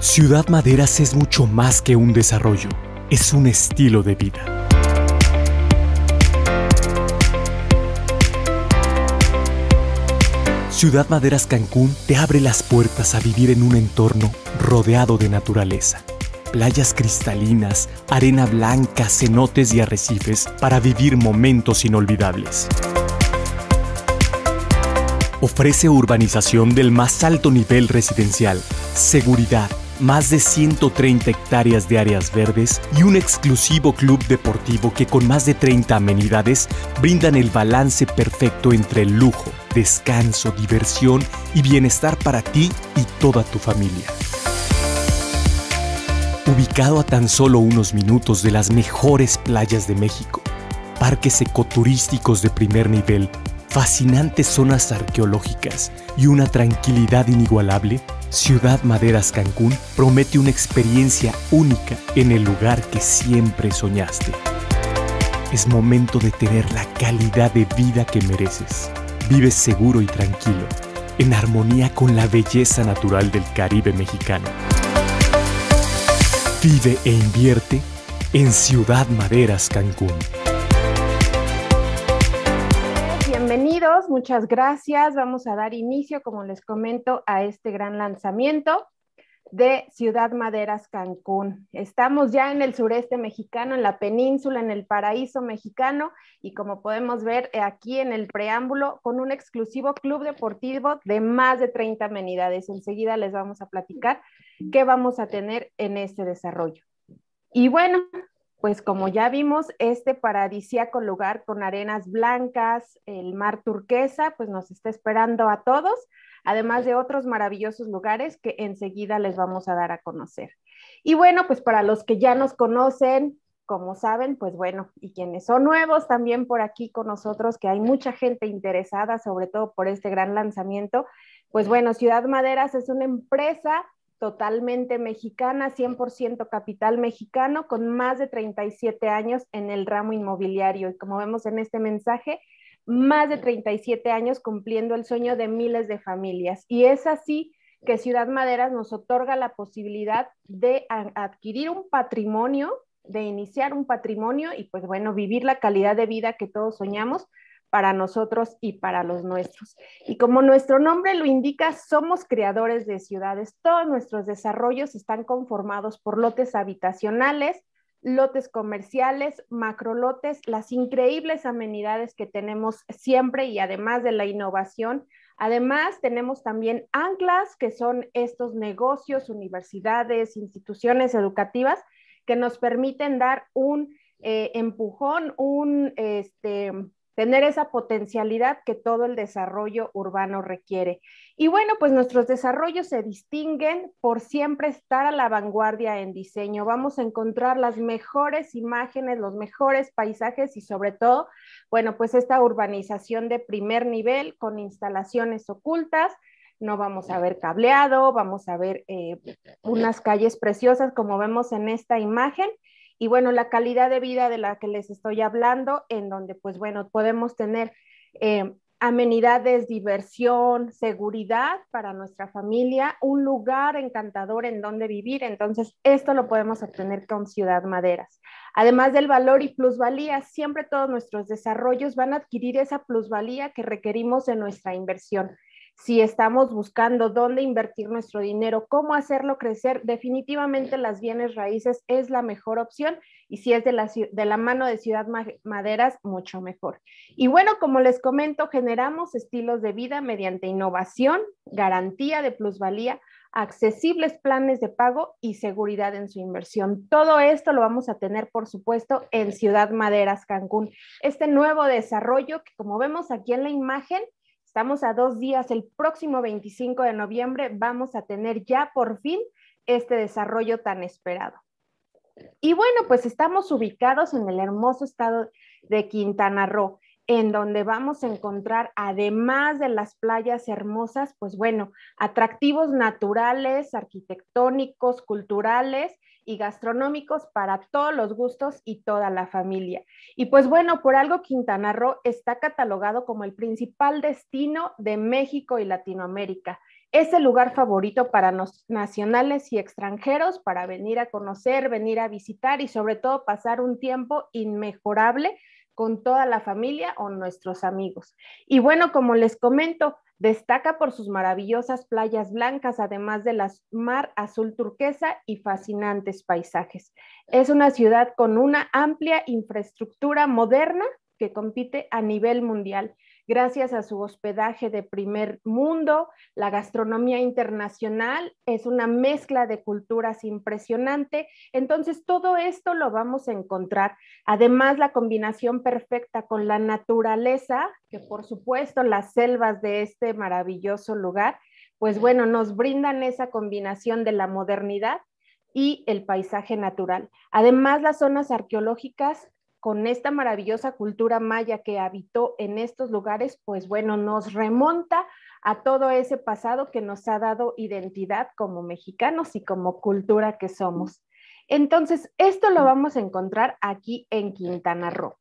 Ciudad Maderas es mucho más que un desarrollo, es un estilo de vida. Ciudad Maderas Cancún te abre las puertas a vivir en un entorno rodeado de naturaleza. Playas cristalinas, arena blanca, cenotes y arrecifes para vivir momentos inolvidables. Ofrece urbanización del más alto nivel residencial, seguridad, más de 130 hectáreas de áreas verdes y un exclusivo club deportivo que con más de 30 amenidades brindan el balance perfecto entre el lujo, descanso, diversión y bienestar para ti y toda tu familia. Ubicado a tan solo unos minutos de las mejores playas de México, parques ecoturísticos de primer nivel, fascinantes zonas arqueológicas y una tranquilidad inigualable, Ciudad Maderas Cancún promete una experiencia única en el lugar que siempre soñaste. Es momento de tener la calidad de vida que mereces. Vives seguro y tranquilo, en armonía con la belleza natural del Caribe mexicano. Vive e invierte en Ciudad Maderas Cancún. muchas gracias. Vamos a dar inicio, como les comento, a este gran lanzamiento de Ciudad Maderas Cancún. Estamos ya en el sureste mexicano, en la península, en el paraíso mexicano y como podemos ver eh, aquí en el preámbulo con un exclusivo club deportivo de más de 30 amenidades. Enseguida les vamos a platicar qué vamos a tener en este desarrollo. Y bueno, pues como ya vimos, este paradisíaco lugar con arenas blancas, el mar turquesa, pues nos está esperando a todos, además de otros maravillosos lugares que enseguida les vamos a dar a conocer. Y bueno, pues para los que ya nos conocen, como saben, pues bueno, y quienes son nuevos también por aquí con nosotros, que hay mucha gente interesada, sobre todo por este gran lanzamiento, pues bueno, Ciudad Maderas es una empresa totalmente mexicana, 100% capital mexicano, con más de 37 años en el ramo inmobiliario. Y como vemos en este mensaje, más de 37 años cumpliendo el sueño de miles de familias. Y es así que Ciudad Maderas nos otorga la posibilidad de adquirir un patrimonio, de iniciar un patrimonio y pues bueno, vivir la calidad de vida que todos soñamos para nosotros y para los nuestros. Y como nuestro nombre lo indica, somos creadores de ciudades. Todos nuestros desarrollos están conformados por lotes habitacionales, lotes comerciales, macrolotes, las increíbles amenidades que tenemos siempre y además de la innovación. Además, tenemos también anclas, que son estos negocios, universidades, instituciones educativas que nos permiten dar un eh, empujón, un este, tener esa potencialidad que todo el desarrollo urbano requiere. Y bueno, pues nuestros desarrollos se distinguen por siempre estar a la vanguardia en diseño. Vamos a encontrar las mejores imágenes, los mejores paisajes y sobre todo, bueno, pues esta urbanización de primer nivel con instalaciones ocultas, no vamos a ver cableado, vamos a ver eh, unas calles preciosas como vemos en esta imagen y bueno, la calidad de vida de la que les estoy hablando, en donde pues bueno, podemos tener eh, amenidades, diversión, seguridad para nuestra familia, un lugar encantador en donde vivir. Entonces, esto lo podemos obtener con Ciudad Maderas. Además del valor y plusvalía, siempre todos nuestros desarrollos van a adquirir esa plusvalía que requerimos de nuestra inversión si estamos buscando dónde invertir nuestro dinero, cómo hacerlo crecer, definitivamente las bienes raíces es la mejor opción y si es de la, mano de Ciudad Maderas, mucho mejor. Y bueno, como les comento, generamos estilos de vida mediante innovación, garantía de plusvalía, accesibles planes de pago y seguridad en su inversión. Todo esto lo vamos a tener, por supuesto, en Ciudad Maderas, Cancún. Este nuevo desarrollo que como vemos aquí en la imagen, Estamos a dos días, el próximo 25 de noviembre vamos a tener ya por fin este desarrollo tan esperado. Y bueno, pues estamos ubicados en el hermoso estado de Quintana Roo en donde vamos a encontrar, además de las playas hermosas, pues bueno, atractivos naturales, arquitectónicos, culturales y gastronómicos para todos los gustos y toda la familia. Y pues bueno, por algo Quintana Roo está catalogado como el principal destino de México y Latinoamérica. Es el lugar favorito para los nacionales y extranjeros para venir a conocer, venir a visitar y sobre todo pasar un tiempo inmejorable con toda la familia o nuestros amigos. Y bueno, como les comento, destaca por sus maravillosas playas blancas, además de las mar azul turquesa y fascinantes paisajes. Es una ciudad con una amplia infraestructura moderna que compite a nivel mundial Gracias a su hospedaje de primer mundo, la gastronomía internacional es una mezcla de culturas impresionante. Entonces, todo esto lo vamos a encontrar. Además, la combinación perfecta con la naturaleza, que por supuesto las selvas de este maravilloso lugar, pues bueno, nos brindan esa combinación de la modernidad y el paisaje natural. Además, las zonas arqueológicas con esta maravillosa cultura maya que habitó en estos lugares, pues bueno, nos remonta a todo ese pasado que nos ha dado identidad como mexicanos y como cultura que somos. Entonces, esto lo vamos a encontrar aquí en Quintana Roo.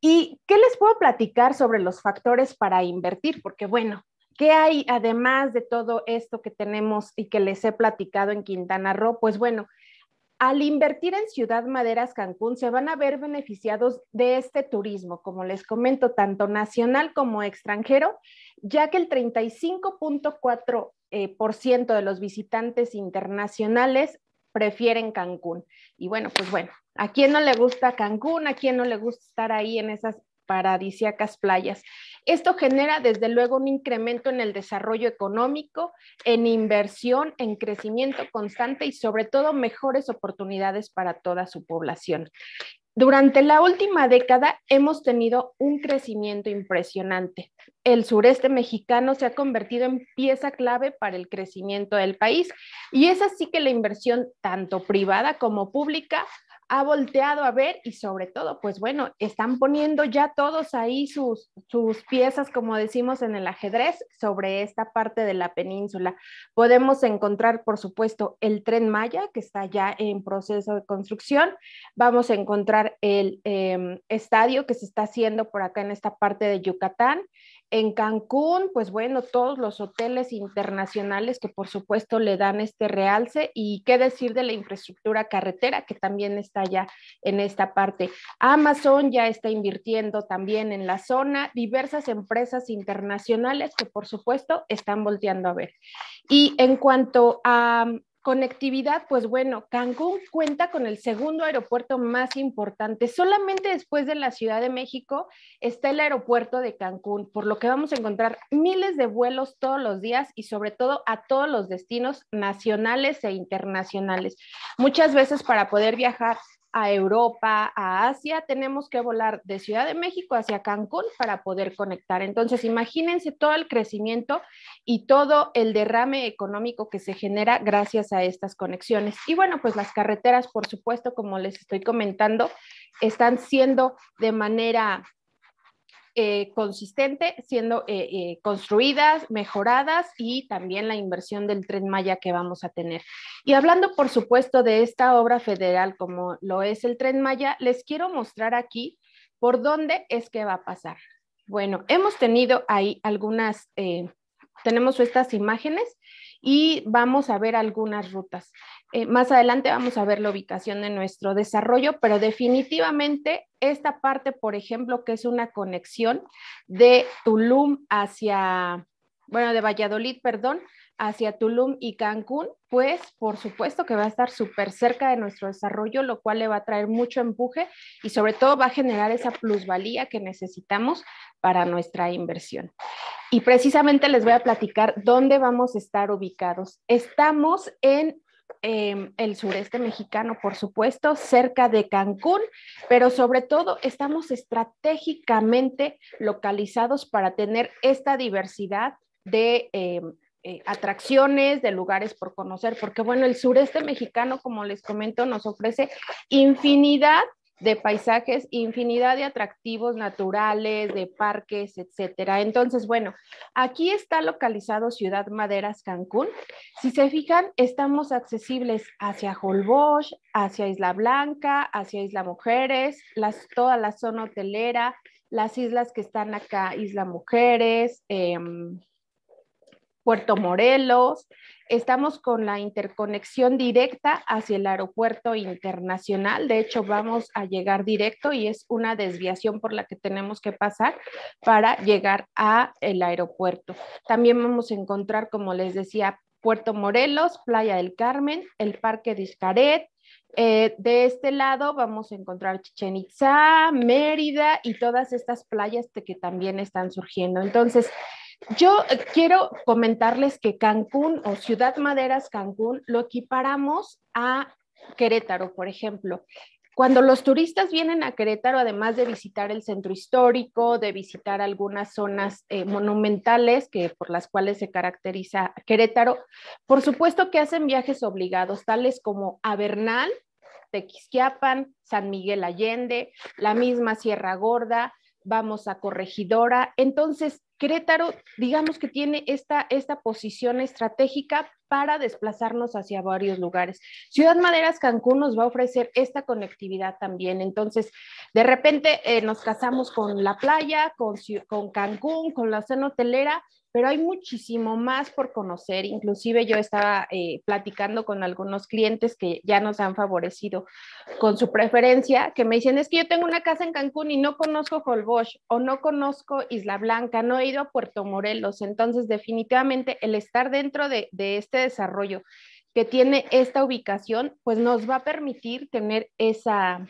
¿Y qué les puedo platicar sobre los factores para invertir? Porque bueno, ¿qué hay además de todo esto que tenemos y que les he platicado en Quintana Roo? Pues bueno, al invertir en Ciudad Maderas Cancún, se van a ver beneficiados de este turismo, como les comento, tanto nacional como extranjero, ya que el 35.4% eh, de los visitantes internacionales prefieren Cancún. Y bueno, pues bueno, ¿a quién no le gusta Cancún? ¿A quién no le gusta estar ahí en esas paradisíacas playas. Esto genera desde luego un incremento en el desarrollo económico, en inversión, en crecimiento constante y sobre todo mejores oportunidades para toda su población. Durante la última década hemos tenido un crecimiento impresionante. El sureste mexicano se ha convertido en pieza clave para el crecimiento del país y es así que la inversión tanto privada como pública ha volteado a ver y sobre todo, pues bueno, están poniendo ya todos ahí sus, sus piezas, como decimos en el ajedrez, sobre esta parte de la península. Podemos encontrar, por supuesto, el tren Maya, que está ya en proceso de construcción. Vamos a encontrar el em, estadio que se está haciendo por acá en esta parte de Yucatán. En Cancún, pues bueno, todos los hoteles internacionales que por supuesto le dan este realce y qué decir de la infraestructura carretera que también está ya en esta parte. Amazon ya está invirtiendo también en la zona, diversas empresas internacionales que por supuesto están volteando a ver. Y en cuanto a Conectividad, pues bueno, Cancún cuenta con el segundo aeropuerto más importante. Solamente después de la Ciudad de México está el aeropuerto de Cancún, por lo que vamos a encontrar miles de vuelos todos los días y sobre todo a todos los destinos nacionales e internacionales. Muchas veces para poder viajar a Europa, a Asia, tenemos que volar de Ciudad de México hacia Cancún para poder conectar. Entonces, imagínense todo el crecimiento y todo el derrame económico que se genera gracias a estas conexiones. Y bueno, pues las carreteras, por supuesto, como les estoy comentando, están siendo de manera eh, consistente, siendo eh, eh, construidas, mejoradas y también la inversión del tren Maya que vamos a tener. Y hablando, por supuesto, de esta obra federal como lo es el tren Maya, les quiero mostrar aquí por dónde es que va a pasar. Bueno, hemos tenido ahí algunas tenemos estas imágenes y vamos a ver algunas rutas. Eh, más adelante vamos a ver la ubicación de nuestro desarrollo, pero definitivamente esta parte, por ejemplo, que es una conexión de Tulum hacia, bueno, de Valladolid, perdón, hacia Tulum y Cancún, pues por supuesto que va a estar súper cerca de nuestro desarrollo, lo cual le va a traer mucho empuje y sobre todo va a generar esa plusvalía que necesitamos para nuestra inversión. Y precisamente les voy a platicar dónde vamos a estar ubicados. Estamos en em, el sureste mexicano, por supuesto, cerca de Cancún, pero sobre todo estamos estratégicamente localizados para tener esta diversidad de em, eh, atracciones, de lugares por conocer, porque bueno, el sureste mexicano, como les comento, nos ofrece infinidad de paisajes, infinidad de atractivos naturales, de parques, etcétera. Entonces, bueno, aquí está localizado Ciudad Maderas, Cancún. Si se fijan, estamos accesibles hacia Holbox, hacia Isla Blanca, hacia Isla Mujeres, las, toda la zona hotelera, las islas que están acá, Isla Mujeres, eh, Puerto Morelos, estamos con la interconexión directa hacia el aeropuerto internacional. De hecho, vamos a llegar directo y es una desviación por la que tenemos que pasar para llegar a el aeropuerto. También vamos a encontrar, como les decía, Puerto Morelos, Playa del Carmen, el Parque de eh, de este lado vamos a encontrar Chichen Itza, Mérida y todas estas playas que también están surgiendo. Entonces, yo eh, quiero comentarles que Cancún o Ciudad Maderas Cancún lo equiparamos a Querétaro, por ejemplo. Cuando los turistas vienen a Querétaro, además de visitar el centro histórico, de visitar algunas zonas eh, monumentales que por las cuales se caracteriza Querétaro, por supuesto que hacen viajes obligados, tales como a Bernal, Tequisquiapan, San Miguel Allende, la misma Sierra Gorda, vamos a Corregidora. Entonces, Querétaro, digamos que tiene esta, esta posición estratégica para desplazarnos hacia varios lugares. Ciudad Maderas Cancún nos va a ofrecer esta conectividad también. Entonces, de repente eh, nos casamos con la playa, con Cancún, con la zona hotelera pero hay muchísimo más por conocer. Inclusive yo estaba eh, platicando con algunos clientes que ya nos han favorecido con su preferencia, que me dicen, es que yo tengo una casa en Cancún y no conozco Holbox o no conozco Isla Blanca, no he ido a Puerto Morelos. Entonces, definitivamente el estar dentro de, de este desarrollo que tiene esta ubicación, pues nos va a permitir tener esa,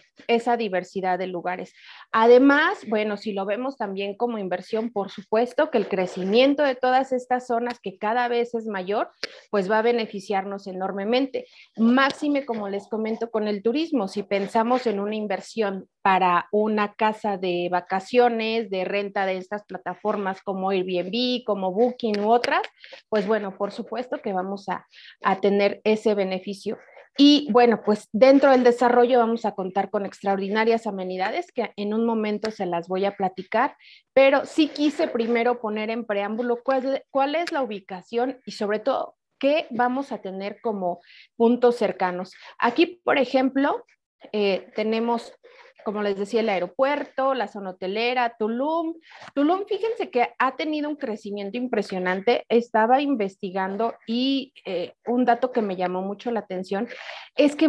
diversidad de lugares. Además, bueno, si lo vemos también como inversión, por supuesto que el crecimiento de todas estas zonas, que cada vez es mayor, pues va a beneficiarnos enormemente. Máxime, como les comento, con el turismo, si pensamos en una inversión para una casa de vacaciones, de renta de estas plataformas como Airbnb, como Booking u otras, pues bueno, por supuesto que vamos a, a tener ese beneficio. Y bueno, pues dentro del desarrollo vamos a contar con extraordinarias amenidades que en un momento se las voy a platicar, pero sí quise primero poner en preámbulo cuál, cuál es la ubicación y sobre todo qué vamos a tener como puntos cercanos. Aquí, por ejemplo, eh, tenemos, como les decía, el aeropuerto, la zona hotelera, Tulum. Tulum, fíjense que ha tenido un crecimiento impresionante. Estaba investigando y eh, un dato que me llamó mucho la atención es que,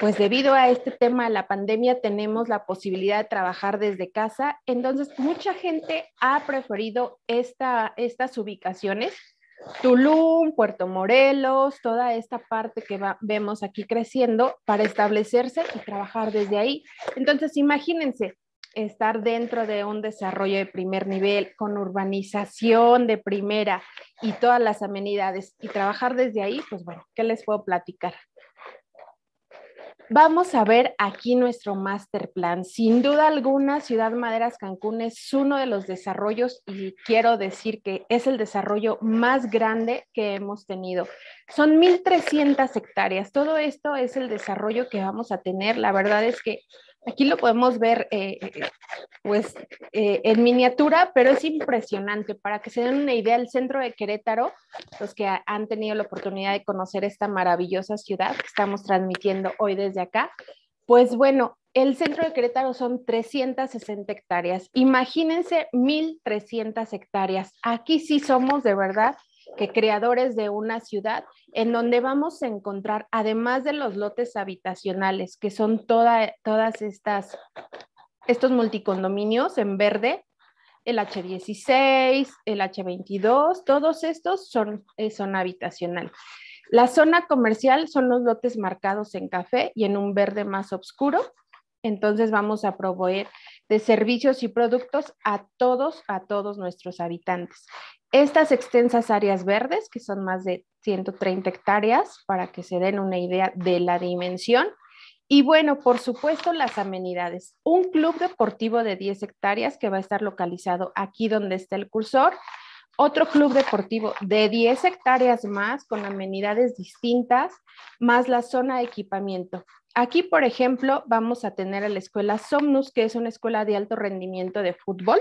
pues debido a este tema de la pandemia, tenemos la posibilidad de trabajar desde casa. Entonces, mucha gente ha preferido esta, estas ubicaciones Tulum, Puerto Morelos, toda esta parte que vemos aquí creciendo para establecerse y trabajar desde ahí. Entonces, imagínense estar dentro de un desarrollo de primer nivel, con urbanización de primera y todas las amenidades y trabajar desde ahí, pues bueno, ¿qué les puedo platicar? Vamos a ver aquí nuestro master plan. Sin duda alguna, Ciudad Maderas Cancún es uno de los desarrollos y quiero decir que es el desarrollo más grande que hemos tenido. Son 1.300 hectáreas. Todo esto es el desarrollo que vamos a tener. La verdad es que Aquí lo podemos ver eh, eh, pues eh, en miniatura, pero es impresionante. Para que se den una idea, el centro de Querétaro, los que han tenido la oportunidad de conocer esta maravillosa ciudad que estamos transmitiendo hoy desde acá, pues bueno, el centro de Querétaro son 360 hectáreas. Imagínense 1.300 hectáreas. Aquí sí somos de verdad que creadores de una ciudad, en donde vamos a encontrar, además de los lotes habitacionales, que son toda, todas estas, estos multicondominios en verde, el H16, el H22, todos estos son zona eh, habitacional. La zona comercial son los lotes marcados en café y en un verde más oscuro. Entonces vamos a proveer de servicios y productos a todos, a todos nuestros habitantes. Estas extensas áreas verdes, que son más de 130 hectáreas, para que se den una idea de la dimensión. Y bueno, por supuesto, las amenidades. Un club deportivo de 10 hectáreas que va a estar localizado aquí donde está el cursor. Otro club deportivo de 10 hectáreas más con amenidades distintas, más la zona de equipamiento. Aquí, por ejemplo, vamos a tener a la escuela Somnus, que es una escuela de alto rendimiento de fútbol.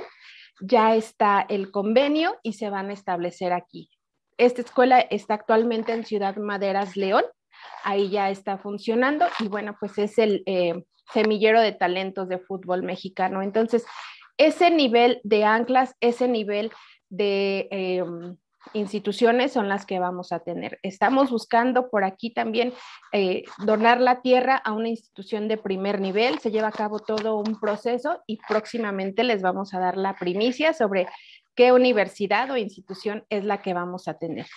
Ya está el convenio y se van a establecer aquí. Esta escuela está actualmente en Ciudad Maderas, León. Ahí ya está funcionando y bueno, pues es el eh, semillero de talentos de fútbol mexicano. Entonces, ese nivel de anclas, ese nivel de... Em, instituciones son las que vamos a tener. Estamos buscando por aquí también eh, donar la tierra a una institución de primer nivel. Se lleva a cabo todo un proceso y próximamente les vamos a dar la primicia sobre qué universidad o institución es la que vamos a tener.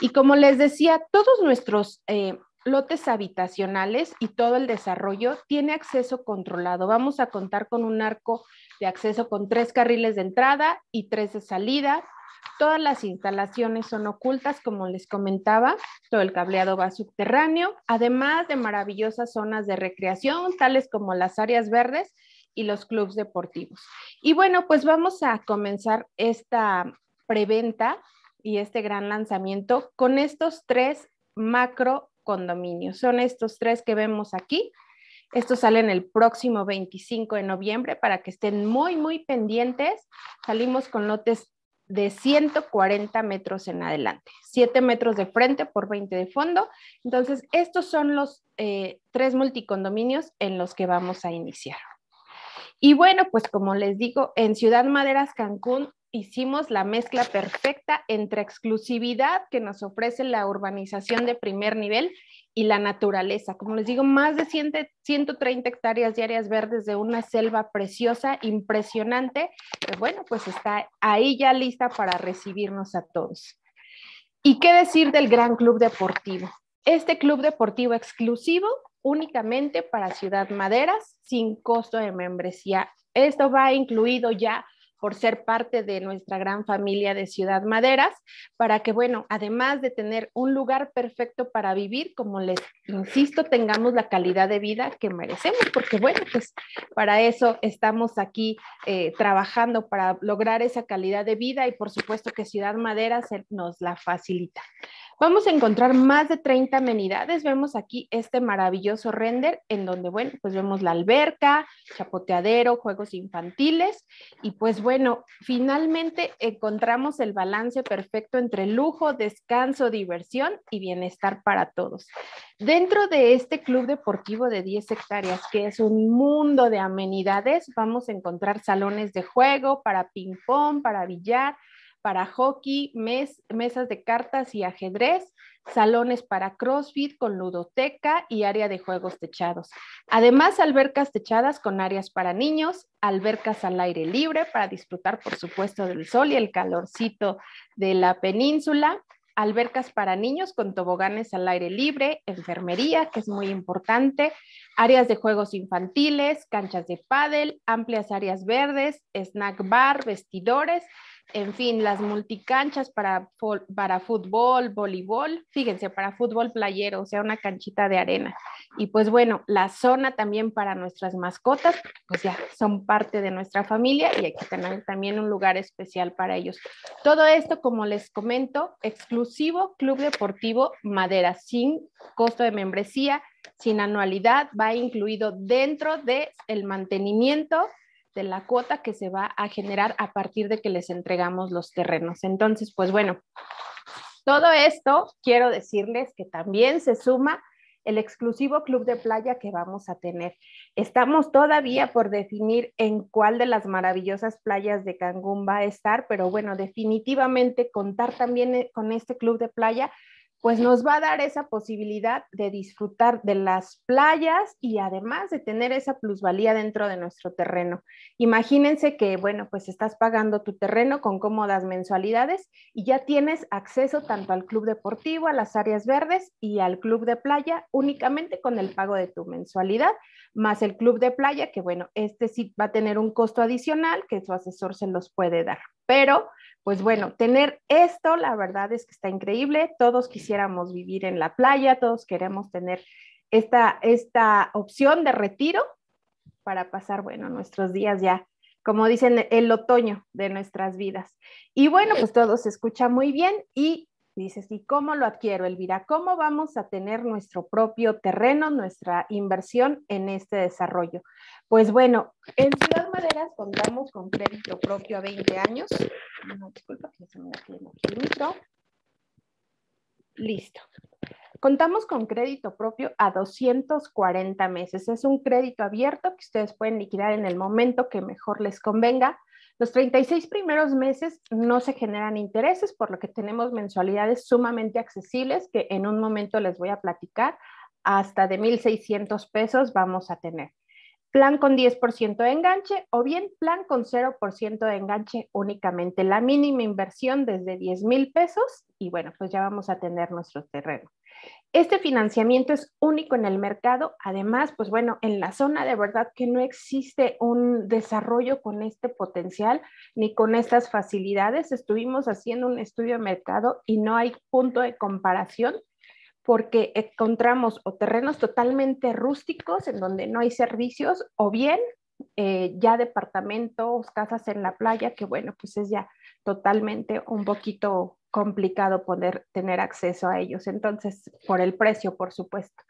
Y como les decía, todos nuestros... Eh, lotes habitacionales y todo el desarrollo tiene acceso controlado. Vamos a contar con un arco de acceso con tres carriles de entrada y tres de salida, Todas las instalaciones son ocultas, como les comentaba, todo el cableado va subterráneo, además de maravillosas zonas de recreación, tales como las áreas verdes y los clubes deportivos. Y bueno, pues vamos a comenzar esta preventa y este gran lanzamiento con estos tres macro condominios. Son estos tres que vemos aquí. Estos salen el próximo 25 de noviembre para que estén muy, muy pendientes. Salimos con lotes de 140 metros en adelante, 7 metros de frente por 20 de fondo. Entonces, estos son los eh, tres multicondominios en los que vamos a iniciar. Y bueno, pues como les digo, en Ciudad Maderas, Cancún, hicimos la mezcla perfecta entre exclusividad que nos ofrece la urbanización de primer nivel y la naturaleza. Como les digo, más de 100, 130 hectáreas de áreas verdes de una selva preciosa, impresionante, pero bueno, pues está ahí ya lista para recibirnos a todos. ¿Y qué decir del Gran Club Deportivo? Este club deportivo exclusivo únicamente para Ciudad Maderas sin costo de membresía. Esto va incluido ya por ser parte de nuestra gran familia de Ciudad Maderas, para que, bueno, además de tener un lugar perfecto para vivir, como les insisto, tengamos la calidad de vida que merecemos, porque, bueno, pues para eso estamos aquí eh, trabajando, para lograr esa calidad de vida y por supuesto que Ciudad Maderas nos la facilita. Vamos a encontrar más de 30 amenidades. Vemos aquí este maravilloso render en donde, bueno, pues vemos la alberca, chapoteadero, juegos infantiles y pues bueno, finalmente encontramos el balance perfecto entre lujo, descanso, diversión y bienestar para todos. Dentro de este club deportivo de 10 hectáreas, que es un mundo de amenidades, vamos a encontrar salones de juego para ping pong, para billar, para hockey, mesas de cartas y ajedrez, salones para CrossFit con ludoteca y área de juegos techados. Además, albercas techadas con áreas para niños, albercas al aire libre para disfrutar, por supuesto, del sol y el calorcito de la península, albercas para niños con toboganes al aire libre, enfermería, que es muy importante, áreas de juegos infantiles, canchas de pádel, amplias áreas verdes, snack bar, vestidores en fin, las multicanchas para, para fútbol, voleibol, fíjense, para fútbol playero, o sea, una canchita de arena. Y pues bueno, la zona también para nuestras mascotas, pues ya son parte de nuestra familia y aquí tener también un lugar especial para ellos. Todo esto, como les comento, exclusivo Club Deportivo Madera, sin costo de membresía, sin anualidad, va incluido dentro del el mantenimiento de este, la cuota que se va a generar a partir de que les entregamos los terrenos. Entonces, pues bueno, todo esto quiero decirles que también se suma el exclusivo club de playa que vamos a tener. Estamos todavía por definir en cuál de las maravillosas playas de Cancún va a estar, pero bueno, definitivamente contar también eh, con este club de playa pues nos va a dar esa posibilidad de disfrutar de las playas y además de tener esa plusvalía dentro de nuestro terreno. Imagínense que, bueno, pues estás pagando tu terreno con cómodas mensualidades y ya tienes acceso tanto al club deportivo, a las áreas verdes y al club de playa únicamente con el pago de tu mensualidad, más el club de playa, que bueno, este sí va a tener un costo adicional que su asesor se los puede dar. Pero, pues bueno, tener esto, la verdad es que está increíble. Todos quisiéramos vivir en la playa, todos queremos tener esta, esta opción de retiro para pasar, bueno, nuestros días ya, como dicen, el otoño de nuestras vidas. Y bueno, pues todo se escucha muy bien y dices, ¿y cómo lo adquiero, Elvira? ¿Cómo vamos a tener nuestro propio terreno, nuestra inversión en este desarrollo? Pues bueno, en Ciudad Maderas contamos con crédito propio a 20 años. disculpa, que se me aquí Listo. Contamos con crédito propio a 240 meses. Es un crédito abierto que ustedes pueden liquidar en el momento que mejor les convenga. Los 36 primeros meses no se generan intereses, por lo que tenemos mensualidades sumamente accesibles que en un momento les voy a platicar. Hasta de 1.600 pesos vamos a tener. Plan con 10% de enganche o bien plan con 0% de enganche únicamente. La mínima inversión desde 10 mil pesos y bueno, pues ya vamos a tener nuestro terreno. Este financiamiento es único en el mercado. Además, pues bueno, en la zona de verdad que no existe un desarrollo con este potencial ni con estas facilidades. Estuvimos haciendo un estudio de mercado y no hay punto de comparación porque encontramos o terrenos totalmente rústicos en donde no hay servicios o bien eh, ya departamentos, casas en la playa, que bueno, pues es ya totalmente un poquito complicado poder tener acceso a ellos. Entonces, por el precio, por supuesto.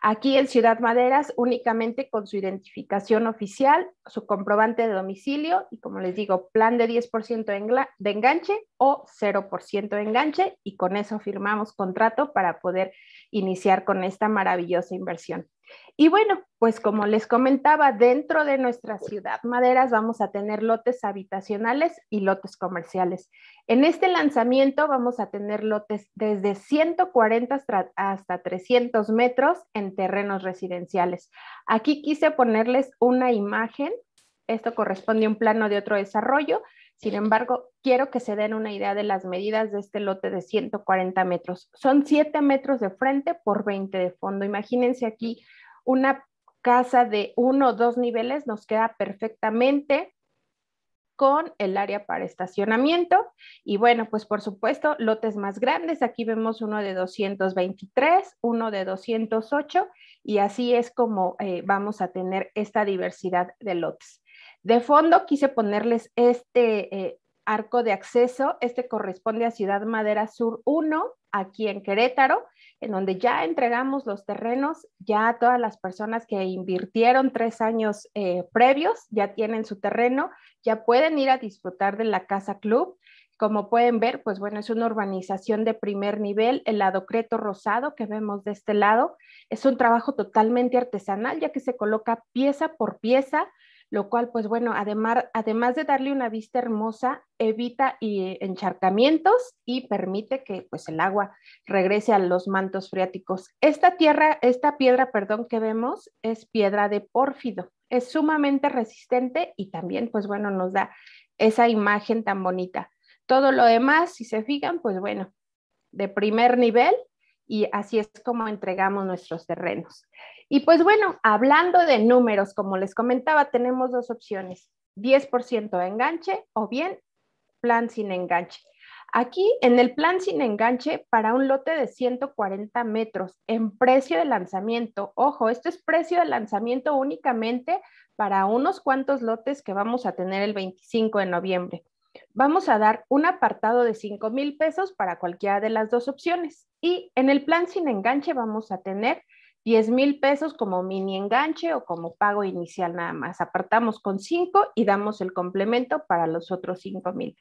Aquí en Ciudad Maderas, únicamente con su identificación oficial, su comprobante de domicilio y, como les digo, plan de 10% de enganche o 0% de enganche y con eso firmamos contrato para poder iniciar con esta maravillosa inversión. Y bueno, pues como les comentaba, dentro de nuestra ciudad Maderas vamos a tener lotes habitacionales y lotes comerciales. En este lanzamiento vamos a tener lotes desde 140 hasta 300 metros en terrenos residenciales. Aquí quise ponerles una imagen. Esto corresponde a un plano de otro desarrollo. Sin embargo, quiero que se den una idea de las medidas de este lote de 140 metros. Son 7 metros de frente por 20 de fondo. Imagínense aquí una casa de uno o dos niveles nos queda perfectamente con el área para estacionamiento. Y bueno, pues por supuesto, lotes más grandes. Aquí vemos uno de 223, uno de 208 y así es como eh, vamos a tener esta diversidad de lotes. De fondo quise ponerles este eh, arco de acceso. Este corresponde a Ciudad Madera Sur 1, aquí en Querétaro en donde ya entregamos los terrenos, ya todas las personas que invirtieron tres años eh, previos ya tienen su terreno, ya pueden ir a disfrutar de la casa club. Como pueden ver, pues bueno, es una urbanización de primer nivel, el creto rosado que vemos de este lado. Es un trabajo totalmente artesanal, ya que se coloca pieza por pieza, lo cual, pues bueno, además, además de darle una vista hermosa, evita y, eh, encharcamientos y permite que pues el agua regrese a los mantos freáticos. Esta tierra, esta piedra, perdón, que vemos es piedra de pórfido, es sumamente resistente y también, pues bueno, nos da esa imagen tan bonita. Todo lo demás, si se fijan, pues bueno, de primer nivel y así es como entregamos nuestros terrenos. Y pues bueno, hablando de números, como les comentaba, tenemos dos opciones, 10% de enganche o bien plan sin enganche. Aquí en el plan sin enganche para un lote de 140 metros en precio de lanzamiento. Ojo, esto es precio de lanzamiento únicamente para unos cuantos lotes que vamos a tener el 25 de noviembre vamos a dar un apartado de 5 mil pesos para cualquiera de las dos opciones. Y en el plan sin enganche vamos a tener 10 mil pesos como mini enganche o como pago inicial nada más. Apartamos con 5 y damos el complemento para los otros 5 mil.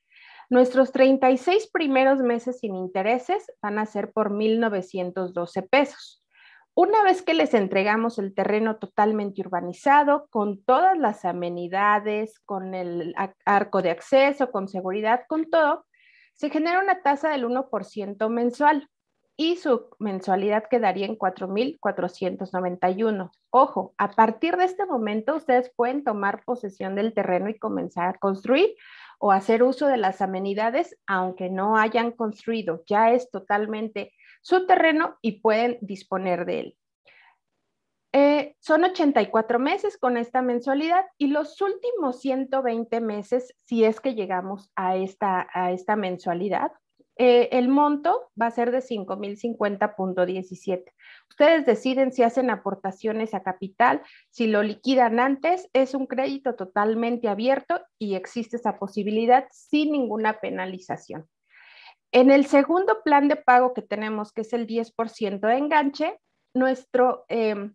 Nuestros 36 primeros meses sin intereses van a ser por 1,912 pesos. Una vez que les entregamos el terreno totalmente urbanizado, con todas las amenidades, con el arco de acceso, con seguridad, con todo, se genera una tasa del 1% mensual y su mensualidad quedaría en 4.491. Ojo, a partir de este momento ustedes pueden tomar posesión del terreno y comenzar a construir o hacer uso de las amenidades, aunque no hayan construido. Ya es totalmente su terreno y pueden disponer de él. Eh, son 84 meses con esta mensualidad y los últimos 120 meses, si es que llegamos a esta, a esta mensualidad, eh, el monto va a ser de 5.050.17. Ustedes deciden si hacen aportaciones a capital, si lo liquidan antes, es un crédito totalmente abierto y existe esa posibilidad sin ninguna penalización. En el segundo plan de pago que tenemos, que es el 10% de enganche, nuestro, em,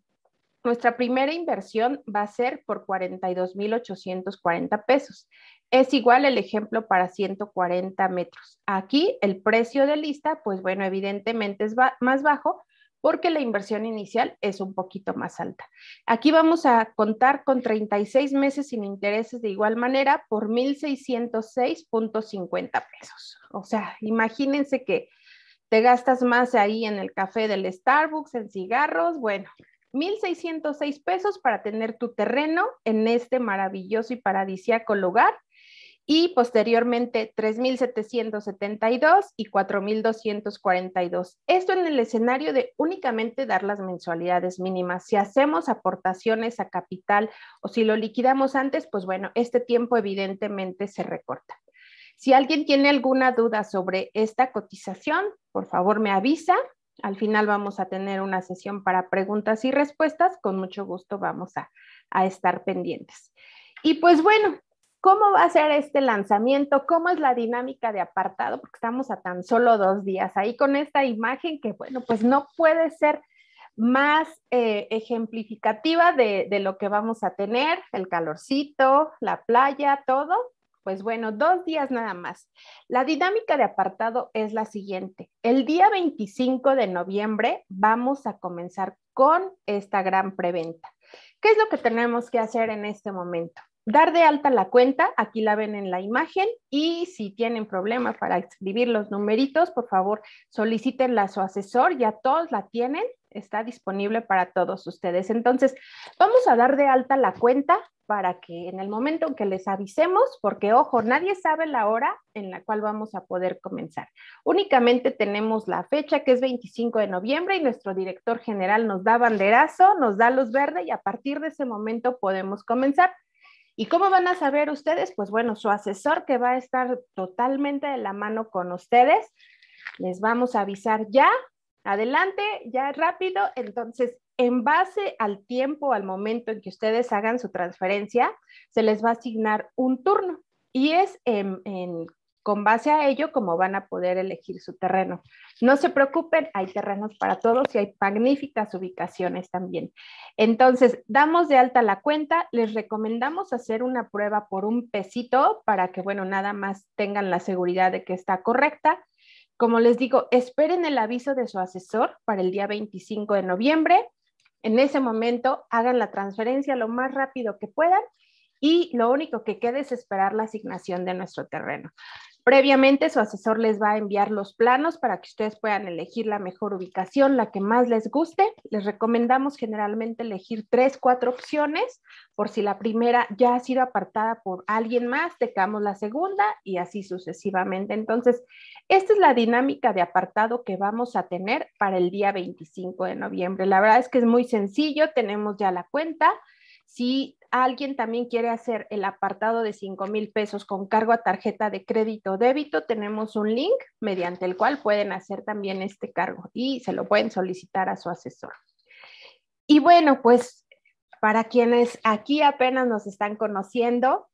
nuestra primera inversión va a ser por 42.840 pesos. Es igual el ejemplo para 140 metros. Aquí el precio de lista, pues bueno, evidentemente es más bajo, porque la inversión inicial es un poquito más alta. Aquí vamos a contar con 36 meses sin intereses de igual manera por 1.606.50 pesos. O sea, imagínense que te gastas más ahí en el café del Starbucks, en cigarros, bueno, 1.606 pesos para tener tu terreno en este maravilloso y paradisiaco lugar y posteriormente 3.772 y 4.242. Esto en el escenario de únicamente dar las mensualidades mínimas. Si hacemos aportaciones a capital o si lo liquidamos antes, pues bueno, este tiempo evidentemente se recorta. Si alguien tiene alguna duda sobre esta cotización, por favor me avisa. Al final vamos a tener una sesión para preguntas y respuestas. Con mucho gusto vamos a, a estar pendientes. Y pues bueno, ¿Cómo va a ser este lanzamiento? ¿Cómo es la dinámica de apartado? Porque estamos a tan solo dos días ahí con esta imagen que, bueno, pues no puede ser más eh, ejemplificativa de lo que vamos a tener, el calorcito, la playa, todo. Pues bueno, dos días nada más. La dinámica de apartado es la siguiente. El día 25 de noviembre vamos a comenzar con esta gran preventa. ¿Qué es lo que tenemos que hacer en este momento? dar de alta la cuenta, aquí la ven en la imagen, y si tienen problemas para escribir los numeritos, por favor solicítenla a su asesor, ya todos la tienen, está disponible para todos ustedes. Entonces, vamos a dar de alta la cuenta para que en el momento en que les avisemos, porque ojo, nadie sabe la hora en la cual vamos a poder comenzar. Únicamente tenemos la fecha que es 25 de noviembre y nuestro director general nos da banderazo, nos da luz verde y a partir de ese momento podemos comenzar. ¿Y cómo van a saber ustedes? Pues bueno, su asesor que va a estar totalmente de la mano con ustedes. Les vamos a avisar ya, adelante, ya rápido. Entonces, en base al tiempo, al momento en que ustedes hagan su transferencia, se les va a asignar un turno y es en, en con base a ello cómo van a poder elegir su terreno. No se preocupen, hay terrenos para todos y hay magníficas ubicaciones también. Entonces, damos de alta la cuenta, les recomendamos hacer una prueba por un pesito para que, bueno, nada más tengan la seguridad de que está correcta. Como les digo, esperen el aviso de su asesor para el día 25 de noviembre. En ese momento, hagan la transferencia lo más rápido que puedan y lo único que queda es esperar la asignación de nuestro terreno. Previamente su asesor les va a enviar los planos para que ustedes puedan elegir la mejor ubicación, la que más les guste. Les recomendamos generalmente elegir tres, cuatro opciones por si la primera ya ha sido apartada por alguien más, tecamos la segunda y así sucesivamente. Entonces, esta es la dinámica de apartado que vamos a tener para el día 25 de noviembre. La verdad es que es muy sencillo, tenemos ya la cuenta, si alguien también quiere hacer el apartado de 5 mil pesos con cargo a tarjeta de crédito o débito, tenemos un link mediante el cual pueden hacer también este cargo y se lo pueden solicitar a su asesor. Y bueno, pues para quienes aquí apenas nos están conociendo,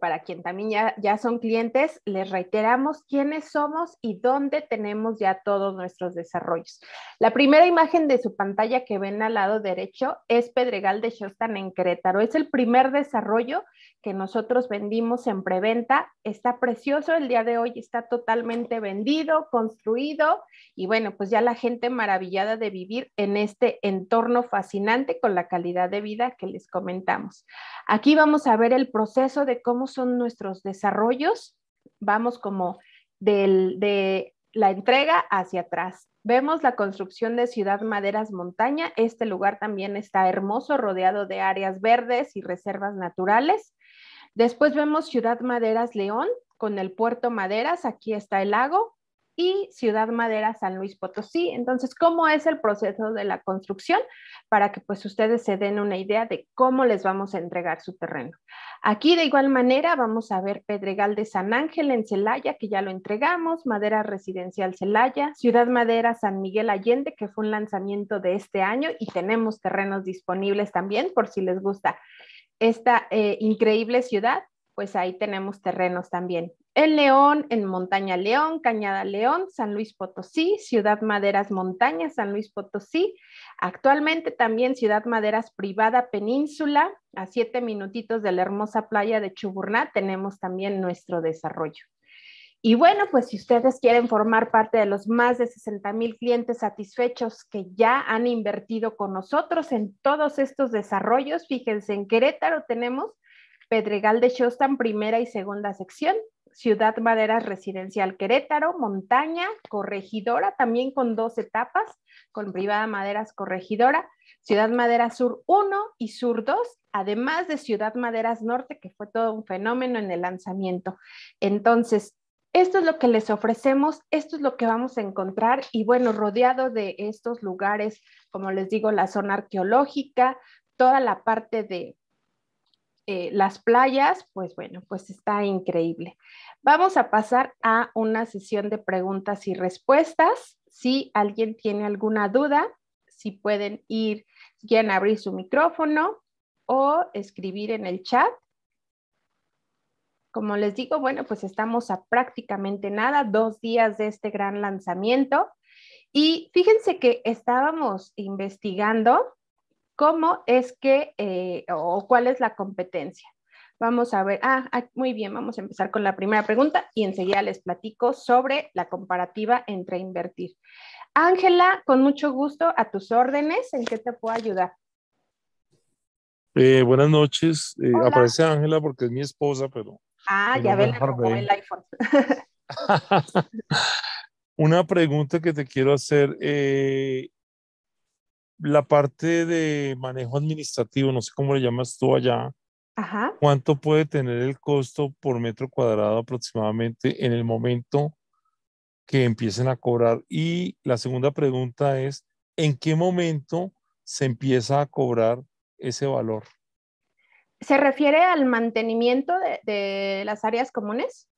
para quien también ya, son clientes, les reiteramos quiénes somos y dónde tenemos ya todos nuestros desarrollos. La primera imagen de su pantalla que ven al lado derecho es Pedregal de Shostan en Querétaro. Es el primer desarrollo que nosotros vendimos en preventa. Está precioso, el día de hoy está totalmente vendido, construido y bueno, pues ya la gente maravillada de vivir en este entorno fascinante con la calidad de vida que les comentamos. Aquí vamos a ver el proceso de cómo cómo son nuestros desarrollos, vamos como de la entrega hacia atrás. Vemos la construcción de Ciudad Maderas Montaña. Este lugar también está hermoso, rodeado de áreas verdes y reservas naturales. Después vemos Ciudad Maderas León con el puerto Maderas. Aquí está el lago y Ciudad Madera San Luis Potosí. Entonces, ¿cómo es el proceso de la construcción? Para que pues ustedes se den una idea de cómo les vamos a entregar su terreno. Aquí de igual manera vamos a ver Pedregal de San Ángel en Celaya, que ya lo entregamos, Madera Residencial Celaya, Ciudad Madera San Miguel Allende, que fue un lanzamiento de este año y tenemos terrenos disponibles también por si les gusta esta eh, increíble ciudad pues ahí tenemos terrenos también en León, en Montaña León, Cañada León, San Luis Potosí, Ciudad Maderas Montaña, San Luis Potosí. Actualmente también Ciudad Maderas Privada Península, a siete minutitos de la hermosa playa de Chuburná, tenemos también nuestro desarrollo. Y bueno, pues si ustedes quieren formar parte de los más de 60 mil clientes satisfechos que ya han invertido con nosotros en todos estos desarrollos, fíjense, en Querétaro tenemos Pedregal de Shostan, primera y segunda sección, Ciudad Madera Residencial Querétaro, Montaña, Corregidora, también con dos etapas, con Privada Maderas Corregidora, Ciudad Madera Sur 1 y Sur 2, además de Ciudad Maderas Norte, que fue todo un fenómeno en el lanzamiento. Entonces, esto es lo que les ofrecemos, esto es lo que vamos a encontrar y bueno, rodeado de estos lugares, como les digo, la zona arqueológica, toda la parte de eh, las playas, pues bueno, pues está increíble. Vamos a pasar a una sesión de preguntas y respuestas. Si alguien tiene alguna duda, si pueden ir, si quieren abrir su micrófono o escribir en el chat. Como les digo, bueno, pues estamos a prácticamente nada, dos días de este gran lanzamiento. Y fíjense que estábamos investigando cómo es que eh, o cuál es la competencia. Vamos a ver, ah, ah, muy bien, vamos a empezar con la primera pregunta y enseguida les platico sobre la comparativa entre invertir. Ángela, con mucho gusto, a tus órdenes, ¿en qué te puedo ayudar? Eh, buenas noches, eh, aparece Ángela porque es mi esposa, pero... Ah, ya ve, el iPhone. Una pregunta que te quiero hacer, la parte de manejo administrativo, no sé cómo le llamas tú allá, Ajá. ¿cuánto puede tener el costo por metro cuadrado aproximadamente en el momento que empiecen a cobrar? Y la segunda pregunta es, ¿en qué momento se empieza a cobrar ese valor? ¿Se refiere al mantenimiento de, las áreas comunes?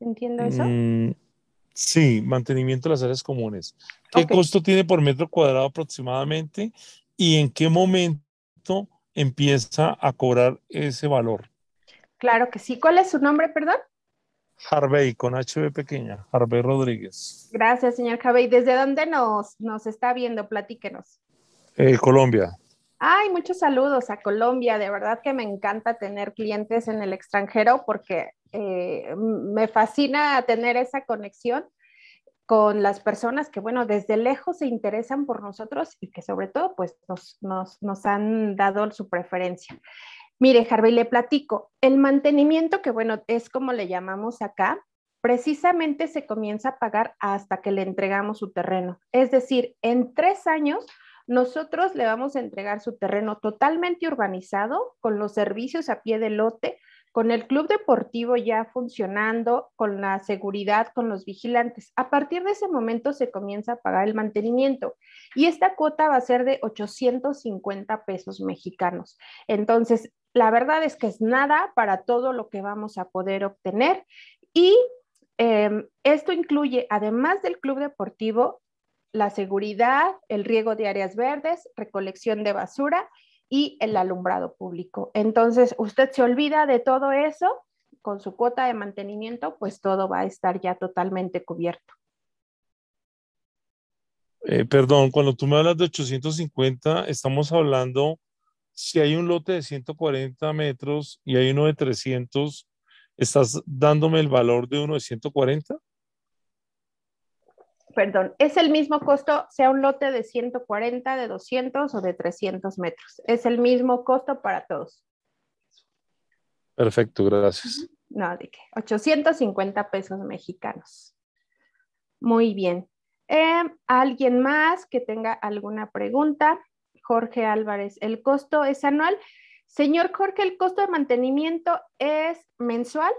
¿Entiendo eso? Mm, Sí, mantenimiento de las áreas comunes. ¿Qué costo tiene por metro cuadrado aproximadamente y en qué momento empieza a cobrar ese valor? Claro que sí. ¿Cuál es su nombre, perdón? Harvey, con HB pequeña, Harvey Rodríguez. Gracias, señor Harvey. ¿Desde dónde nos, nos está viendo? Platíquenos. Eh, Colombia. Ay, muchos saludos a Colombia. De verdad que me encanta tener clientes en el extranjero porque eh, me fascina tener esa conexión con las personas que, bueno, desde lejos se interesan por nosotros y que sobre todo, pues, nos, han dado su preferencia. Mire, Harvey, le platico, el mantenimiento, que bueno, es como le llamamos acá, precisamente se comienza a pagar hasta que le entregamos su terreno. Es decir, en tres años nosotros le vamos a entregar su terreno totalmente urbanizado, con los servicios a pie de lote, con el club deportivo ya funcionando, con la seguridad, con los vigilantes. A partir de ese momento se comienza a pagar el mantenimiento y esta cuota va a ser de 850 pesos mexicanos. Entonces, la verdad es que es nada para todo lo que vamos a poder obtener y em, esto incluye, además del club deportivo, la seguridad, el riego de áreas verdes, recolección de basura y el alumbrado público. Entonces, usted se olvida de todo eso, con su cuota de mantenimiento, pues todo va a estar ya totalmente cubierto. Eh, perdón, cuando tú me hablas de 850, estamos hablando, si hay un lote de 140 metros y hay uno de 300, ¿estás dándome el valor de uno de 140? perdón, es el mismo costo, sea un lote de 140, de 200 o de 300 metros. Es el mismo costo para todos. Perfecto, gracias. No, de qué. 850 pesos mexicanos. Muy bien. Em, ¿Alguien más que tenga alguna pregunta? Jorge Álvarez, ¿el costo es anual? Señor Jorge, ¿el costo de mantenimiento es mensual?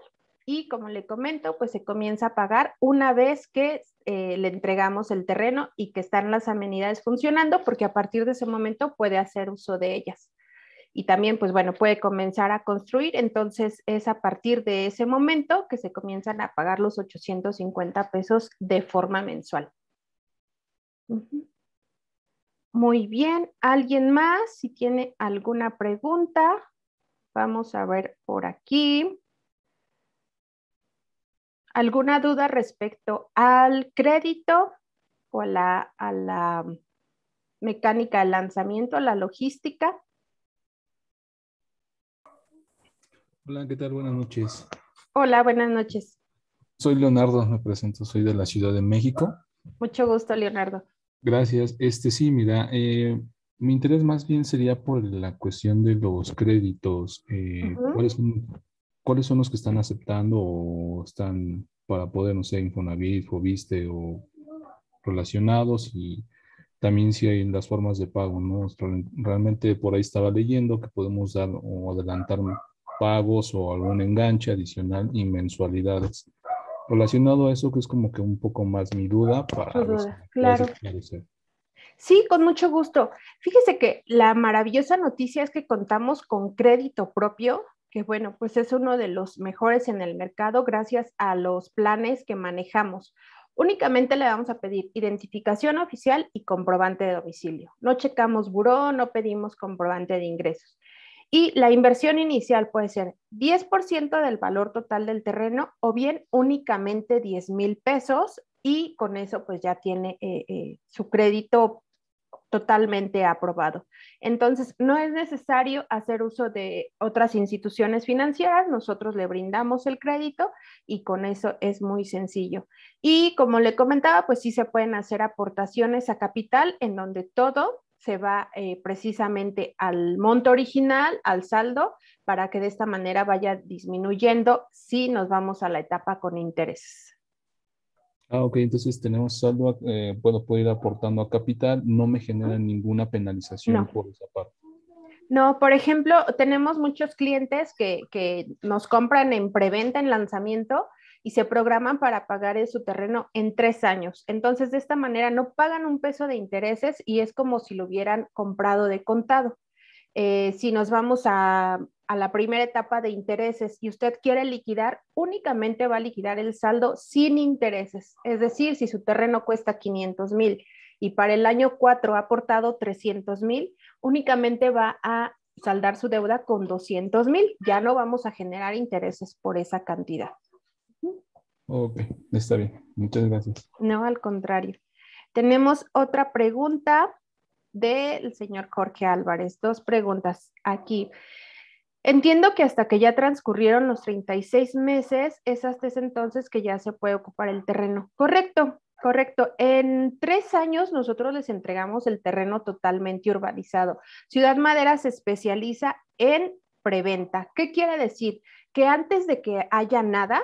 y como le comento, pues se comienza a pagar una vez que eh, le entregamos el terreno y que están las amenidades funcionando, porque a partir de ese momento puede hacer uso de ellas. Y también, pues bueno, puede comenzar a construir, entonces es a partir de ese momento que se comienzan a pagar los 850 pesos de forma mensual. Muy bien, ¿alguien más? Si tiene alguna pregunta, vamos a ver por aquí. ¿Alguna duda respecto al crédito o a la, mecánica de lanzamiento, la logística? Hola, ¿qué tal? Buenas noches. Hola, buenas noches. Soy Leonardo, me presento, soy de la Ciudad de México. Mucho gusto, Leonardo. Gracias. Este sí, mira, eh, mi interés más bien sería por la cuestión de los créditos. Eh, es ¿cuáles son los que están aceptando o están para poder, no sé, Infonavit, viste o relacionados y también si hay las formas de pago, ¿no? Realmente por ahí estaba leyendo que podemos dar o adelantar pagos o algún enganche adicional y mensualidades. Relacionado a eso, que es como que un poco más mi duda para... Duda, claro. Sí, con mucho gusto. Fíjese que la maravillosa noticia es que contamos con crédito propio que bueno, pues es uno de los mejores en el mercado gracias a los planes que manejamos. Únicamente le vamos a pedir identificación oficial y comprobante de domicilio. No checamos buró, no pedimos comprobante de ingresos. Y la inversión inicial puede ser 10% del valor total del terreno o bien únicamente 10 mil pesos y con eso pues ya tiene eh, eh, su crédito totalmente aprobado. Entonces, no es necesario hacer uso de otras instituciones financieras, nosotros le brindamos el crédito y con eso es muy sencillo. Y como le comentaba, pues sí se pueden hacer aportaciones a capital en donde todo se va eh, precisamente al monto original, al saldo, para que de esta manera vaya disminuyendo si nos vamos a la etapa con intereses. Ah, ok, entonces tenemos saldo, eh, puedo, ir aportando a capital, no me genera ninguna penalización por esa parte. No, por ejemplo, tenemos muchos clientes que, nos compran en preventa, en lanzamiento, y se programan para pagar en su terreno en tres años. Entonces, de esta manera no pagan un peso de intereses y es como si lo hubieran comprado de contado. Eh, si nos vamos a, a la primera etapa de intereses y usted quiere liquidar, únicamente va a liquidar el saldo sin intereses. Es decir, si su terreno cuesta 500 mil y para el año 4 ha aportado 300 mil, únicamente va a saldar su deuda con 200 mil. Ya no vamos a generar intereses por esa cantidad. Ok, está bien. Muchas gracias. No, al contrario. Tenemos otra pregunta del señor Jorge Álvarez. Dos preguntas aquí. Entiendo que hasta que ya transcurrieron los 36 meses, es hasta ese entonces que ya se puede ocupar el terreno. Correcto, correcto. En tres años nosotros les entregamos el terreno totalmente urbanizado. Ciudad Madera se especializa en preventa. ¿Qué quiere decir? Que antes de que haya nada,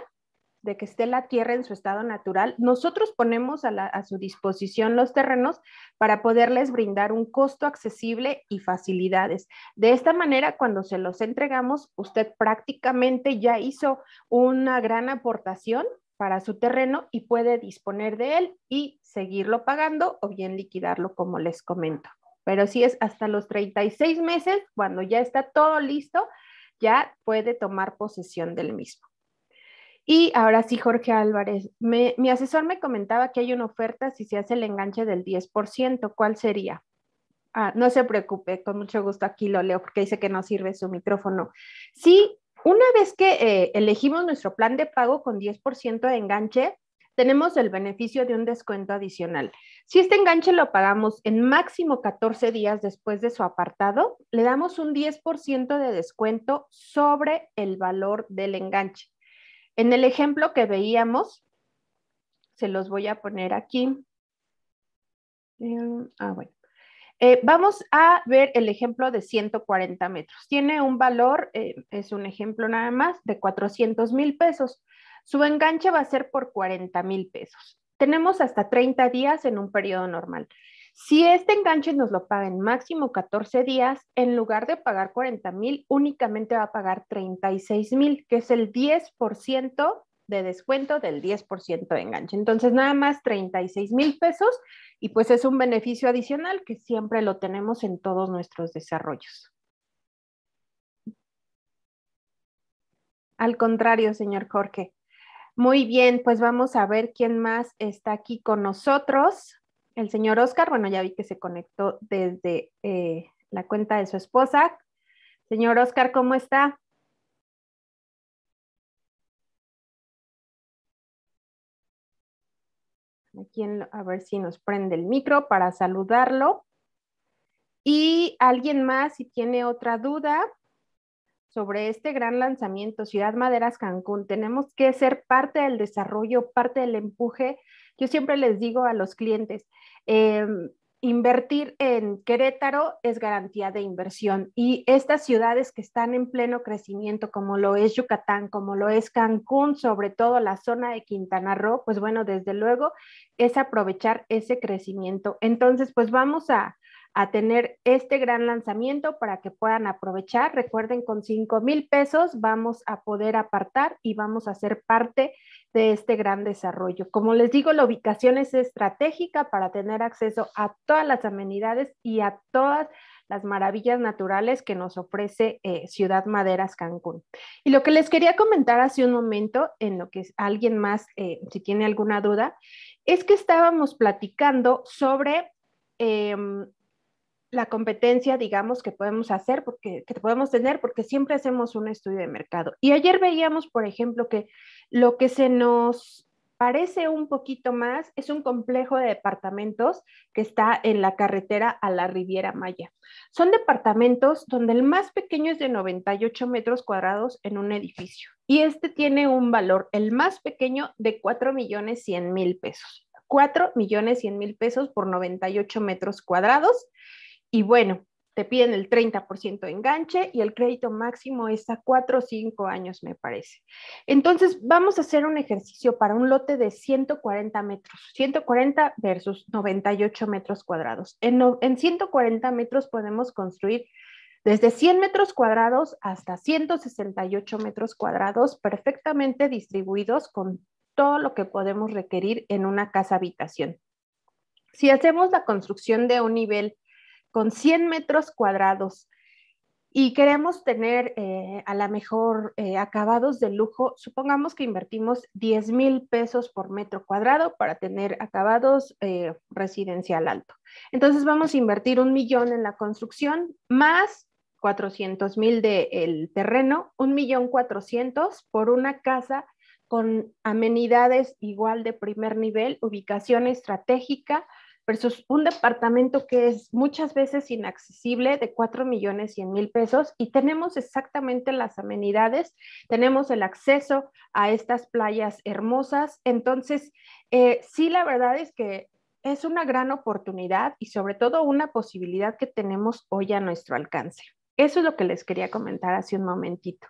de que esté la tierra en su estado natural, nosotros ponemos a, su disposición los terrenos para poderles brindar un costo accesible y facilidades. De esta manera, cuando se los entregamos, usted prácticamente ya hizo una gran aportación para su terreno y puede disponer de él y seguirlo pagando o bien liquidarlo, como les comento. Pero si es hasta los 36 meses, cuando ya está todo listo, ya puede tomar posesión del mismo. Y ahora sí, Jorge Álvarez, mi asesor me comentaba que hay una oferta si se hace el enganche del 10%, ¿cuál sería? Ah, no se preocupe, con mucho gusto aquí lo leo porque dice que no sirve su micrófono. Sí, una vez que eh, elegimos nuestro plan de pago con 10% de enganche, tenemos el beneficio de un descuento adicional. Si este enganche lo pagamos en máximo 14 días después de su apartado, le damos un 10% de descuento sobre el valor del enganche. En el ejemplo que veíamos, se los voy a poner aquí. Em, ah, bueno. Eh, vamos a ver el ejemplo de 140 metros. Tiene un valor, eh, es un ejemplo nada más, de 400 mil pesos. Su enganche va a ser por 40 mil pesos. Tenemos hasta 30 días en un periodo normal. Si este enganche nos lo paga en máximo 14 días, en lugar de pagar 40 mil, únicamente va a pagar 36 mil, que es el 10% de descuento del 10% de enganche. Entonces, nada más 36 mil pesos y pues es un beneficio adicional que siempre lo tenemos en todos nuestros desarrollos. Al contrario, señor Jorge. Muy bien, pues vamos a ver quién más está aquí con nosotros el señor Oscar, bueno, ya vi que se conectó desde eh, la cuenta de su esposa. Señor Oscar, ¿cómo está? a ver si nos prende el micro para saludarlo. Y alguien más, si tiene otra duda sobre este gran lanzamiento, Ciudad Maderas Cancún, tenemos que ser parte del desarrollo, parte del empuje. Yo siempre les digo a los clientes, Em, invertir en Querétaro es garantía de inversión y estas ciudades que están en pleno crecimiento, como lo es Yucatán, como lo es Cancún, sobre todo la zona de Quintana Roo, pues bueno, desde luego es aprovechar ese crecimiento. Entonces, pues vamos a, a tener este gran lanzamiento para que puedan aprovechar. Recuerden, con 5 mil pesos vamos a poder apartar y vamos a ser parte de este gran desarrollo. Como les digo, la ubicación es estratégica para tener acceso a todas las amenidades y a todas las maravillas naturales que nos ofrece eh, Ciudad Maderas Cancún. Y lo que les quería comentar hace un momento, en lo que alguien más, eh, si tiene alguna duda, es que estábamos platicando sobre em, la competencia, digamos, que podemos hacer, porque, que podemos tener, porque siempre hacemos un estudio de mercado. Y ayer veíamos, por ejemplo, que lo que se nos parece un poquito más es un complejo de departamentos que está en la carretera a la Riviera Maya. Son departamentos donde el más pequeño es de 98 metros cuadrados en un edificio. Y este tiene un valor, el más pequeño, de 4 millones 100 mil pesos. 4 millones 100 mil pesos por 98 metros cuadrados y bueno, te piden el 30% de enganche y el crédito máximo es a 4 o 5 años, me parece. Entonces, vamos a hacer un ejercicio para un lote de 140 metros, 140 versus 98 metros cuadrados. En, en 140 metros podemos construir desde 100 metros cuadrados hasta 168 metros cuadrados perfectamente distribuidos con todo lo que podemos requerir en una casa habitación. Si hacemos la construcción de un nivel con 100 metros cuadrados y queremos tener eh, a la mejor eh, acabados de lujo, supongamos que invertimos 10 mil pesos por metro cuadrado para tener acabados eh, residencial alto. Entonces vamos a invertir un millón en la construcción más 400 mil del terreno, un millón 400 por una casa con amenidades igual de primer nivel, ubicación estratégica, versus un departamento que es muchas veces inaccesible de 4 millones 100 mil pesos y tenemos exactamente las amenidades, tenemos el acceso a estas playas hermosas. Entonces, eh, sí, la verdad es que es una gran oportunidad y sobre todo una posibilidad que tenemos hoy a nuestro alcance. Eso es lo que les quería comentar hace un momentito.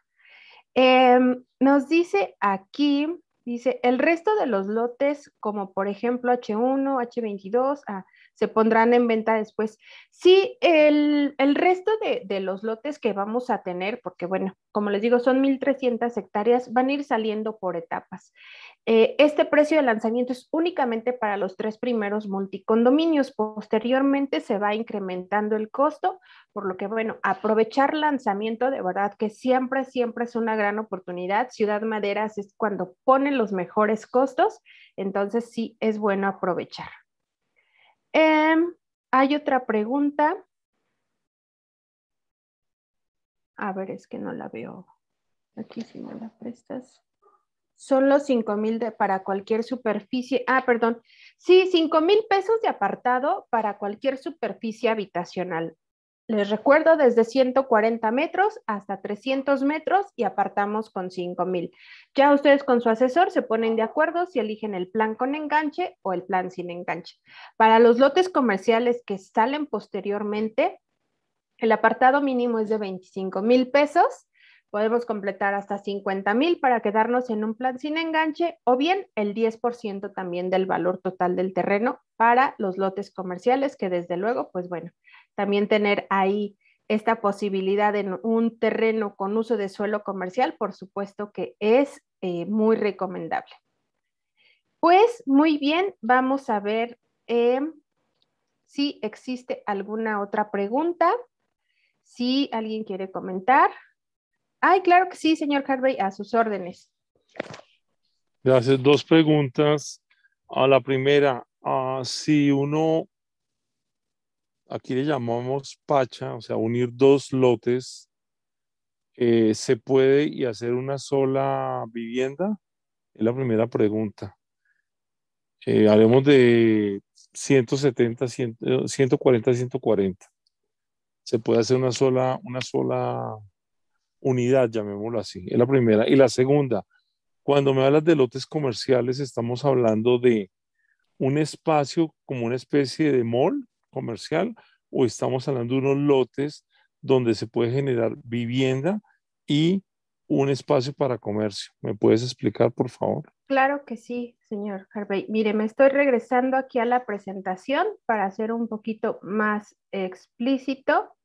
Em, nos dice aquí Dice, el resto de los lotes, como por ejemplo H1, H22, a se pondrán en venta después. Sí, el, resto de, los lotes que vamos a tener, porque bueno, como les digo, son 1.300 hectáreas, van a ir saliendo por etapas. Eh, este precio de lanzamiento es únicamente para los tres primeros multicondominios. Posteriormente se va incrementando el costo, por lo que bueno, aprovechar lanzamiento de verdad que siempre, siempre es una gran oportunidad. Ciudad Maderas es cuando pone los mejores costos, entonces sí es bueno aprovechar. Em, hay otra pregunta. A ver, es que no la veo. Aquí si me la prestas. Son los 5 mil para cualquier superficie. Ah, perdón. Sí, 5 mil pesos de apartado para cualquier superficie habitacional. Les recuerdo, desde 140 metros hasta 300 metros y apartamos con mil. Ya ustedes con su asesor se ponen de acuerdo si eligen el plan con enganche o el plan sin enganche. Para los lotes comerciales que salen posteriormente, el apartado mínimo es de 25 mil pesos. Podemos completar hasta 50 mil para quedarnos en un plan sin enganche o bien el 10% también del valor total del terreno para los lotes comerciales que desde luego, pues bueno, también tener ahí esta posibilidad en un terreno con uso de suelo comercial, por supuesto que es eh, muy recomendable. Pues muy bien, vamos a ver eh, si existe alguna otra pregunta, si alguien quiere comentar. Ay, claro que sí, señor Harvey, a sus órdenes. Gracias. Dos preguntas. A la primera, ah, si uno aquí le llamamos pacha, o sea, unir dos lotes, eh, ¿se puede y hacer una sola vivienda? Es la primera pregunta. Eh, haremos de 170, 140, 140. Se puede hacer una sola, una sola unidad, llamémoslo así. Es la primera. Y la segunda, cuando me hablas de lotes comerciales, estamos hablando de un espacio como una especie de mall comercial o estamos hablando de unos lotes donde se puede generar vivienda y un espacio para comercio. ¿Me puedes explicar, por favor? Claro que sí, señor Harvey. Mire, me estoy regresando aquí a la presentación para hacer un poquito más explícito.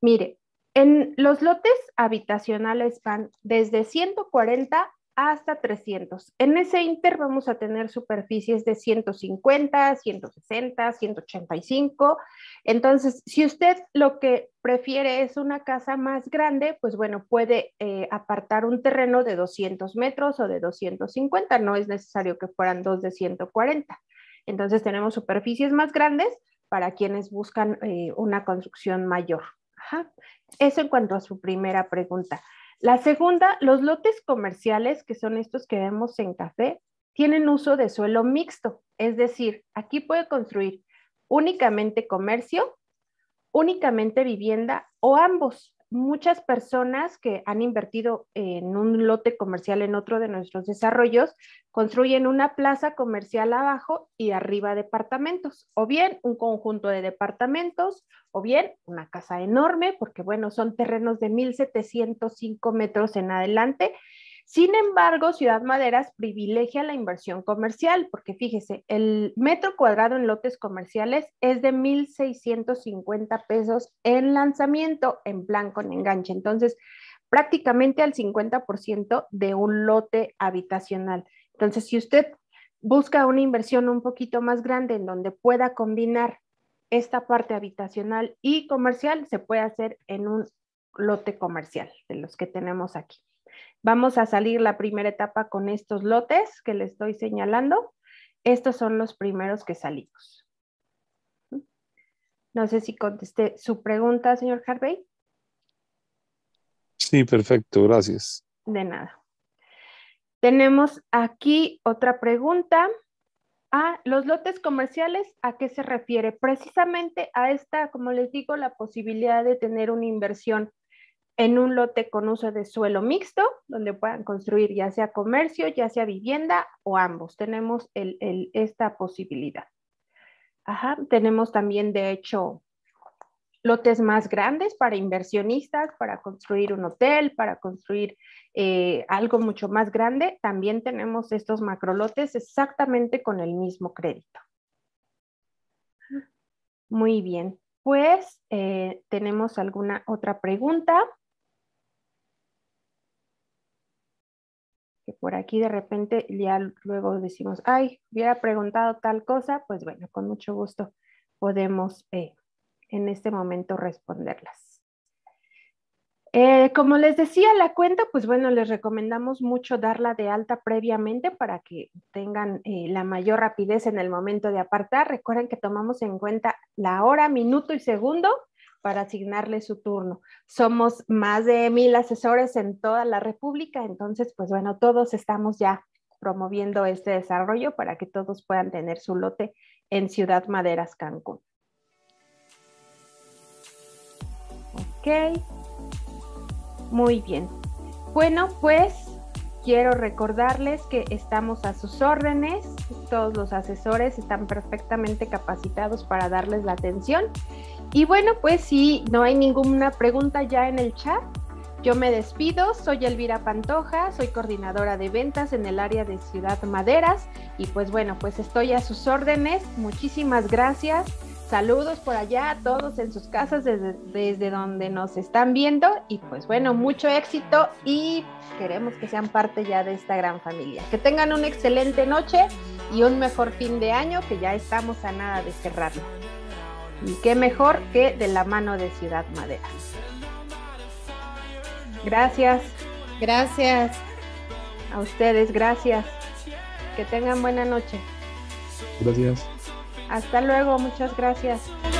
Mire, en los lotes habitacionales van desde 140 hasta 300. En ese inter vamos a tener superficies de 150, 160, 185. Entonces, si usted lo que prefiere es una casa más grande, pues bueno, puede eh, apartar un terreno de 200 metros o de 250. No es necesario que fueran dos de 140. Entonces, tenemos superficies más grandes para quienes buscan eh, una construcción mayor. Ajá. Eso en cuanto a su primera pregunta. La segunda, los lotes comerciales, que son estos que vemos en café, tienen uso de suelo mixto, es decir, aquí puede construir únicamente comercio, únicamente vivienda o ambos muchas personas que han invertido en un lote comercial en otro de nuestros desarrollos construyen una plaza comercial abajo y arriba departamentos, o bien un conjunto de departamentos, o bien una casa enorme, porque bueno, son terrenos de 1.705 metros en adelante sin embargo, Ciudad Maderas privilegia la inversión comercial, porque fíjese, el metro cuadrado en lotes comerciales es de 1.650 pesos en lanzamiento, en plan con enganche. Entonces, prácticamente al 50% de un lote habitacional. Entonces, si usted busca una inversión un poquito más grande en donde pueda combinar esta parte habitacional y comercial, se puede hacer en un lote comercial de los que tenemos aquí. Vamos a salir la primera etapa con estos lotes que le estoy señalando. Estos son los primeros que salimos. No sé si contesté su pregunta, señor Harvey. Sí, perfecto, gracias. De nada. Tenemos aquí otra pregunta. Ah, los lotes comerciales, ¿a qué se refiere? Precisamente a esta, como les digo, la posibilidad de tener una inversión en un lote con uso de suelo mixto, donde puedan construir ya sea comercio, ya sea vivienda o ambos. Tenemos esta posibilidad. Tenemos también, de hecho, lotes más grandes para inversionistas, para construir un hotel, para construir eh, algo mucho más grande. También tenemos estos macrolotes exactamente con el mismo crédito. Muy bien, pues eh, tenemos alguna otra pregunta. que por aquí de repente ya luego decimos, ay, hubiera preguntado tal cosa, pues bueno, con mucho gusto podemos eh, en este momento responderlas. Eh, como les decía, la cuenta, pues bueno, les recomendamos mucho darla de alta previamente para que tengan eh, la mayor rapidez en el momento de apartar. Recuerden que tomamos en cuenta la hora, minuto y segundo para asignarle su turno. Somos más de mil asesores en toda la República, entonces, pues bueno, todos estamos ya promoviendo este desarrollo para que todos puedan tener su lote en Ciudad Maderas, Cancún. Ok, muy bien. Bueno, pues quiero recordarles que estamos a sus órdenes, todos los asesores están perfectamente capacitados para darles la atención y bueno, pues si no hay ninguna pregunta ya en el chat, yo me despido. Soy Elvira Pantoja, soy coordinadora de ventas en el área de Ciudad Maderas y pues bueno, pues estoy a sus órdenes. Muchísimas gracias. Saludos por allá a todos en sus casas desde, donde nos están viendo y pues bueno, mucho éxito y queremos que sean parte ya de esta gran familia. Que tengan una excelente noche y un mejor fin de año que ya estamos a nada de cerrarlo. Y qué mejor que de la mano de Ciudad Madera. Gracias. Gracias. A ustedes, gracias. Que tengan buena noche. Gracias. Hasta luego, muchas gracias.